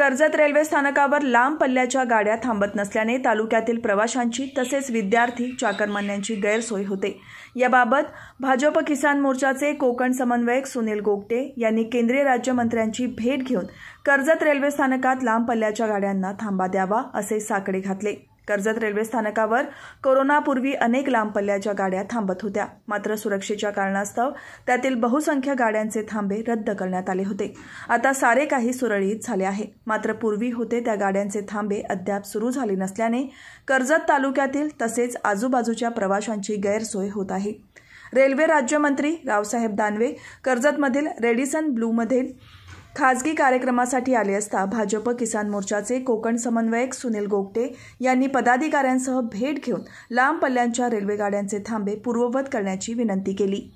Karjat railway स्थानकावर लांब पल्ल्याच्या गाड्या थांबत नसल्याने तालुक्यातील प्रवाशांची तसेच विद्यार्थी चाकरमान्यांची गैरसोय होते याबाबत भाजप किसान मोर्चाचे कोकण समन्वयक सुनील गोगटे यांनी केंद्रीय राज्यमंत्र्यांची भेट घेऊन कर्जत रेल्वे स्थानकात लांब पल्ल्याच्या गाड्यांना थांबा द्यावा असे साकडे घातले कर्जत रेल्वे स्थानकावर कोरोनापूर्वी अनेक लांब पल्ल्याच्या गाड्या थांबत होत्या मात्र सुरक्षेच्या कारणास्तव त्यातील बहुसंख्य गाड्यांचे थांबे रद्द करण्यात आले होते आता सारे काही सुरळीत झाले आहे मात्र पूर्वी होते त्या गाड्यांचे थांबे अद्याप सुरू झाले नसल्याने कर्जत तालुक्यातील तसेच आजूबाजूच्या प्रवाशांची गैरसोय होत आहे रेल्वे राज्यमंत्री रावसाहेब दानवे कर्जतमधील रेडिसन ब्लूमधील खाजगी कार्यक्रमासाठी आले असता भाजप किसान मोर्चाचे कोकण समन्वयक सुनील गोगटे यांनी पदाधिकाऱ्यांसह भेट घेऊन लांब पल्ल्यांच्या रेल्वेगाड्यांचे थांबे पूर्ववत करण्याची विनंती केली